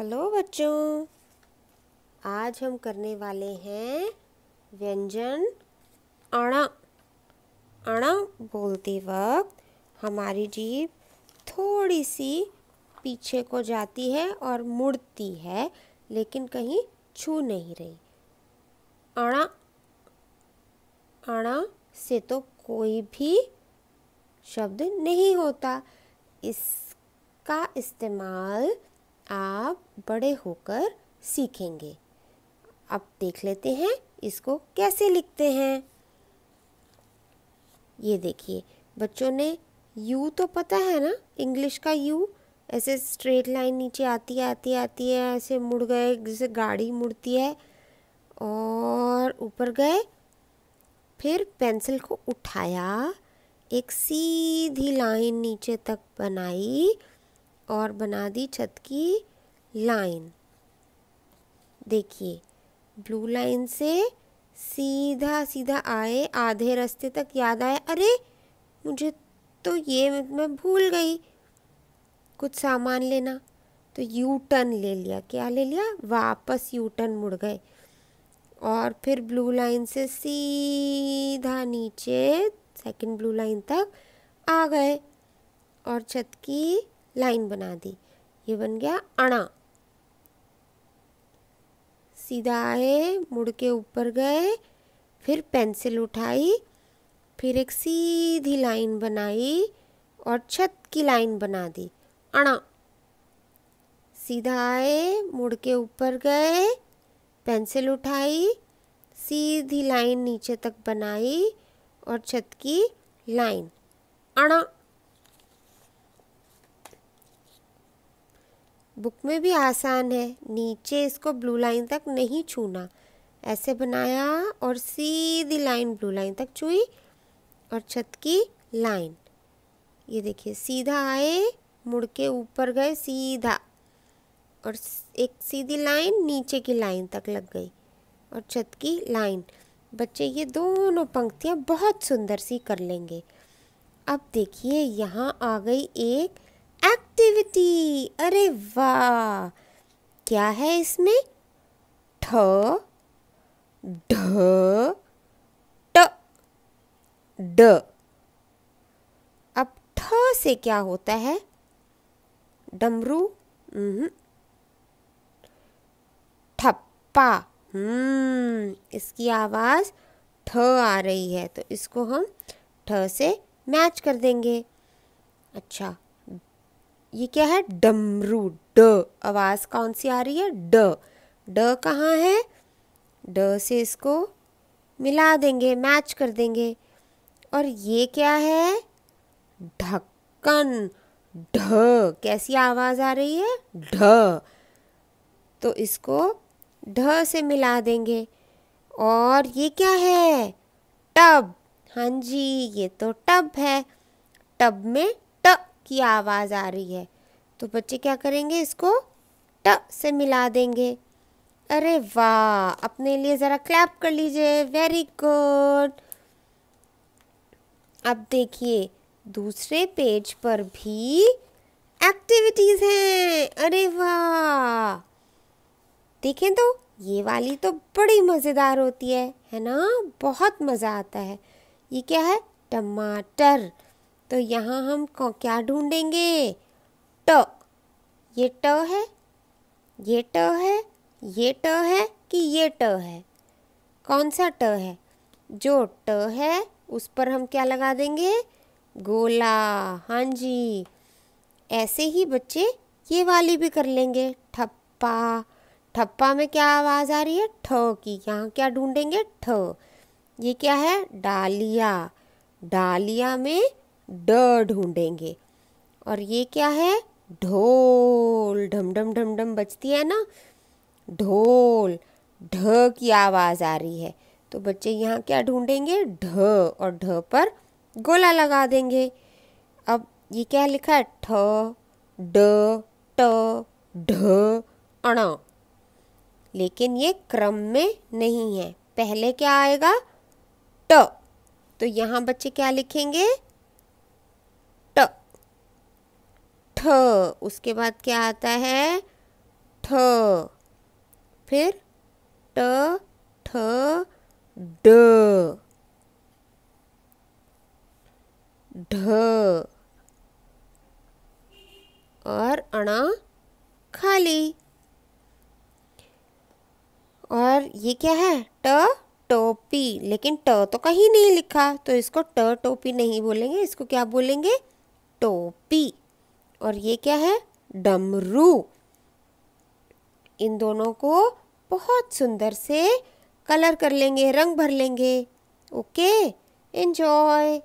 hello बच्चों आज हम करने वाले हैं व्यंजन अण अणा बोलते वक्त हमारी जीभ थोड़ी सी पीछे को जाती है और मुड़ती है लेकिन कहीं छू नहीं रही अण अण से तो कोई भी शब्द नहीं होता इसका इस्तेमाल आप बड़े होकर सीखेंगे अब देख लेते हैं इसको कैसे लिखते हैं ये देखिए बच्चों ने यू तो पता है ना इंग्लिश का यू ऐसे स्ट्रेट लाइन नीचे आती आती आती है ऐसे मुड़ गए जैसे गाड़ी मुड़ती है और ऊपर गए फिर पेंसिल को उठाया एक सीधी लाइन नीचे तक बनाई और बना दी छत की लाइन देखिए ब्लू लाइन से सीधा सीधा आए आधे रास्ते तक याद आए अरे मुझे तो ये मैं भूल गई कुछ सामान लेना तो यू टर्न ले लिया क्या ले लिया वापस यू टर्न मुड़ गए और फिर ब्लू लाइन से सीधा नीचे सेकंड ब्लू लाइन तक आ गए और छत की लाइन बना दी ये बन गया अणा सीधा आए मुड़ के ऊपर गए फिर पेंसिल उठाई फिर एक सीधी लाइन बनाई और छत की लाइन बना दी अणा सीधा आए मुड़ के ऊपर गए पेंसिल उठाई सीधी लाइन नीचे तक बनाई और छत की लाइन अणा बुक में भी आसान है नीचे इसको ब्लू लाइन तक नहीं छूना ऐसे बनाया और सीधी लाइन ब्लू लाइन तक छुई और छत की लाइन ये देखिए सीधा आए मुड़ के ऊपर गए सीधा और एक सीधी लाइन नीचे की लाइन तक लग गई और छत की लाइन बच्चे ये दोनों पंक्तियाँ बहुत सुंदर सी कर लेंगे अब देखिए यहाँ आ गई एक एक्टिविटी अरे वाह क्या है इसमें ठ ड अब ठ से क्या होता है डमरू हम्म, ठप्पा हम्म, इसकी आवाज़ ठ आ रही है तो इसको हम ठ से मैच कर देंगे अच्छा ये क्या है डमरू ड आवाज़ कौन सी आ रही है ड ड कहाँ है ड से इसको मिला देंगे मैच कर देंगे और ये क्या है ढक्कन ढ कैसी आवाज़ आ रही है ढ तो इसको ढ से मिला देंगे और ये क्या है टब हाँ जी ये तो टब है टब में की आवाज़ आ रही है तो बच्चे क्या करेंगे इसको ट से मिला देंगे अरे वाह अपने लिए ज़रा क्लैप कर लीजिए वेरी गुड अब देखिए दूसरे पेज पर भी एक्टिविटीज़ हैं अरे वाह देखें तो ये वाली तो बड़ी मज़ेदार होती है है ना बहुत मज़ा आता है ये क्या है टमाटर तो यहाँ हम क्या ढूंढेंगे ट ये ट है ये ट है ये ट है कि ये ट है कौन सा ट है जो ट है उस पर हम क्या लगा देंगे गोला हाँ जी ऐसे ही बच्चे ये वाली भी कर लेंगे ठप्पा ठप्पा में क्या आवाज़ आ रही है ठ की यहाँ क्या ढूंढेंगे ठ ये क्या है डालिया डालिया में ड ढूंढेंगे और ये क्या है ढोल ढम ढम ढम ढम बजती है ना ढोल ढ की आवाज़ आ रही है तो बच्चे यहाँ क्या ढूंढेंगे ढ और ढ पर गोला लगा देंगे अब ये क्या लिखा है ठ ड ट ढ अण लेकिन ये क्रम में नहीं है पहले क्या आएगा ट तो यहाँ बच्चे क्या लिखेंगे ठ उसके बाद क्या आता है ठ फिर ट ठ ड ढ और अणा खाली और ये क्या है ट टोपी लेकिन ट तो कहीं नहीं लिखा तो इसको ट टोपी नहीं बोलेंगे इसको क्या बोलेंगे टोपी और ये क्या है डमरू इन दोनों को बहुत सुंदर से कलर कर लेंगे रंग भर लेंगे ओके एन्जॉय